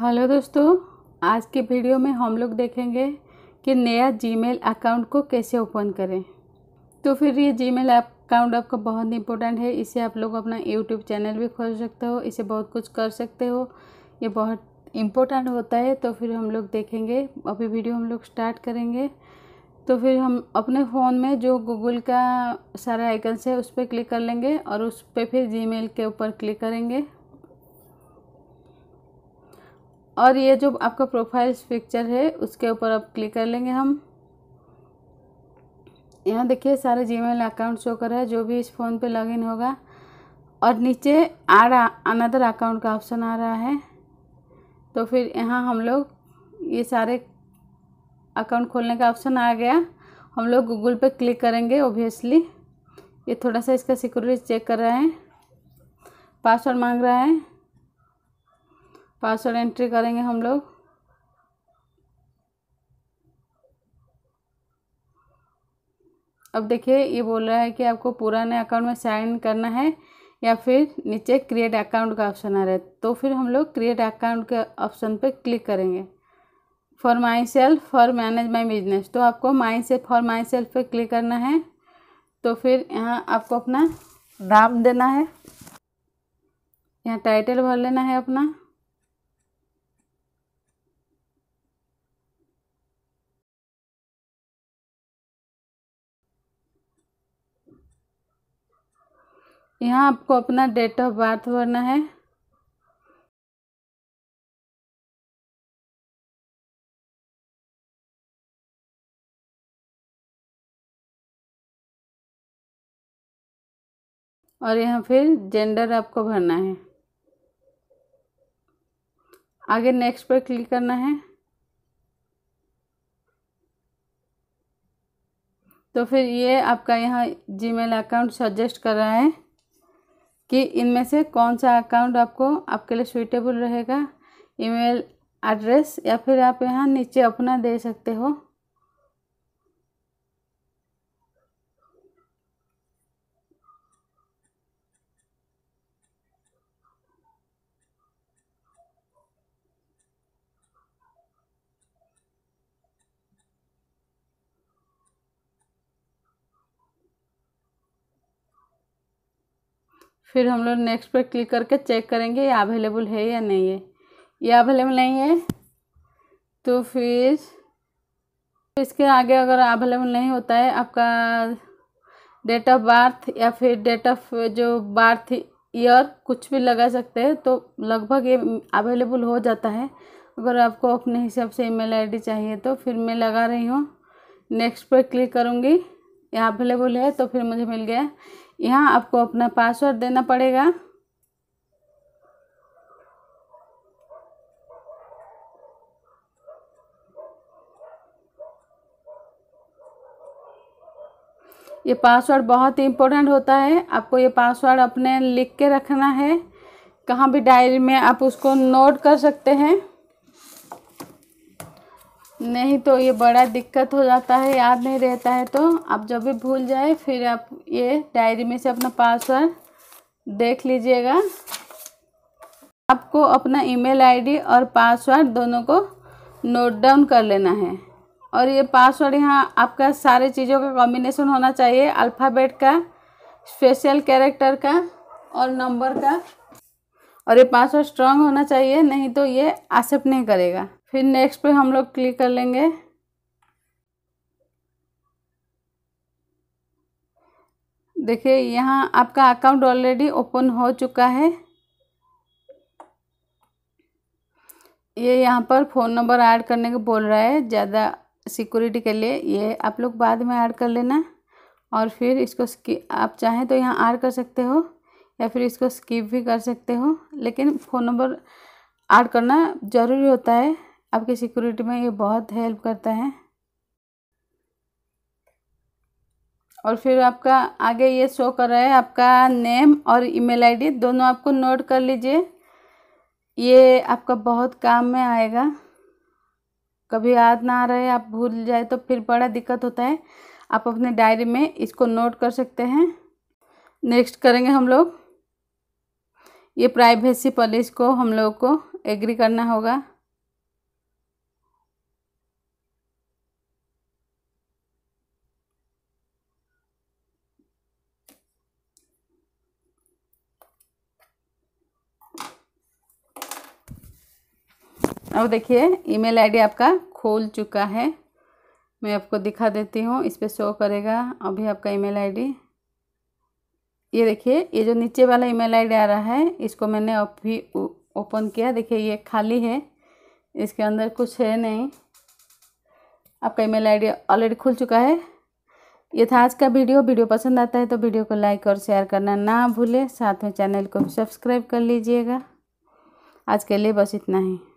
hello दोस्तों आज के वीडियो में हम लोग देखेंगे कि नया जीमेल अकाउंट को कैसे ओपन करें तो फिर ये जीमेल अकाउंट आपका बहुत इंपॉर्टेंट है इसे आप लोग अपना यूट्यूब चैनल भी खोल सकते हो इसे बहुत कुछ कर सकते हो ये बहुत इम्पोर्टेंट होता है तो फिर हम लोग देखेंगे अभी वीडियो हम लोग स्टार्ट करेंगे तो फिर हम अपने फ़ोन में जो गूगल का सारा आइकन्स है उस पर क्लिक कर लेंगे और उस पर फिर जी के ऊपर क्लिक करेंगे और ये जो आपका प्रोफाइल पिक्चर है उसके ऊपर आप क्लिक कर लेंगे हम यहाँ देखिए सारे जीमेल अकाउंट शो कर रहा है जो भी इस फ़ोन पे लॉगिन होगा और नीचे आड अनदर अकाउंट का ऑप्शन आ रहा है तो फिर यहाँ हम लोग ये सारे अकाउंट खोलने का ऑप्शन आ गया हम लोग गूगल पे क्लिक करेंगे ओबियसली ये थोड़ा सा इसका सिक्योरिटी चेक कर रहे हैं पासवर्ड मांग रहा है पासवर्ड एंट्री करेंगे हम लोग अब देखिए ये बोल रहा है कि आपको पुराने अकाउंट में साइन करना है या फिर नीचे क्रिएट अकाउंट का ऑप्शन आ रहा है तो फिर हम लोग क्रिएट अकाउंट के ऑप्शन पे क्लिक करेंगे for myself for manage my business तो आपको myself for myself पर क्लिक करना है तो फिर यहाँ आपको अपना नाम देना है यहाँ टाइटल भर लेना है अपना यहाँ आपको अपना डेट ऑफ बर्थ भरना है और यहाँ फिर जेंडर आपको भरना है आगे नेक्स्ट पर क्लिक करना है तो फिर ये आपका यहाँ जीमेल अकाउंट सजेस्ट कर रहा है कि इनमें से कौन सा अकाउंट आपको आपके लिए सुइटेबल रहेगा ईमेल एड्रेस या फिर आप यहाँ नीचे अपना दे सकते हो फिर हम लोग नेक्स्ट पर क्लिक करके चेक करेंगे ये अवेलेबल है या नहीं है ये अवेलेबल नहीं है तो फिर इसके आगे अगर अवेलेबल नहीं होता है आपका डेट ऑफ बर्थ या फिर डेट ऑफ जो बर्थ ईयर कुछ भी लगा सकते हैं तो लगभग ये अवेलेबल हो जाता है अगर आपको अपने हिसाब से ईमेल आईडी चाहिए तो फिर मैं लगा रही हूँ नेक्स्ट पर क्लिक करूँगी या अवेलेबल है तो फिर मुझे मिल गया यहाँ आपको अपना पासवर्ड देना पड़ेगा ये पासवर्ड बहुत ही इम्पोर्टेंट होता है आपको ये पासवर्ड अपने लिख के रखना है कहाँ भी डायरी में आप उसको नोट कर सकते हैं नहीं तो ये बड़ा दिक्कत हो जाता है याद नहीं रहता है तो आप जब भी भूल जाए फिर आप ये डायरी में से अपना पासवर्ड देख लीजिएगा आपको अपना ईमेल आईडी और पासवर्ड दोनों को नोट डाउन कर लेना है और ये पासवर्ड यहाँ आपका सारे चीज़ों का कॉम्बिनेशन होना चाहिए अल्फ़ाबेट का स्पेशल कैरेक्टर का और नंबर का और ये पासवर्ड स्ट्रांग होना चाहिए नहीं तो ये एक्सेप्ट नहीं करेगा फिर नेक्स्ट पे हम लोग क्लिक कर लेंगे देखिए यहाँ आपका अकाउंट ऑलरेडी ओपन हो चुका है ये यहाँ पर फ़ोन नंबर ऐड करने को बोल रहा है ज़्यादा सिक्योरिटी के लिए ये आप लोग बाद में ऐड कर लेना और फिर इसको आप चाहें तो यहाँ ऐड कर सकते हो या फिर इसको स्किप भी कर सकते हो लेकिन फ़ोन नंबर ऐड करना ज़रूरी होता है आपकी सिक्योरिटी में ये बहुत हेल्प करता है और फिर आपका आगे ये शो कर रहा है आपका नेम और ईमेल आईडी दोनों आपको नोट कर लीजिए ये आपका बहुत काम में आएगा कभी याद ना आ रहे आप भूल जाए तो फिर बड़ा दिक्कत होता है आप अपने डायरी में इसको नोट कर सकते हैं नेक्स्ट करेंगे हम लोग ये प्राइवेसी पॉलिसी को हम लोग को एग्री करना होगा अब देखिए ईमेल आईडी आपका खोल चुका है मैं आपको दिखा देती हूँ इस पर शो करेगा अभी आपका ईमेल आईडी ये देखिए ये जो नीचे वाला ईमेल आईडी आ रहा है इसको मैंने अभी ओपन किया देखिए ये खाली है इसके अंदर कुछ है नहीं आपका ईमेल आईडी ऑलरेडी खुल चुका है ये था आज का वीडियो वीडियो पसंद आता है तो वीडियो को लाइक और शेयर करना ना भूलें साथ में चैनल को भी सब्सक्राइब कर लीजिएगा आज के लिए बस इतना ही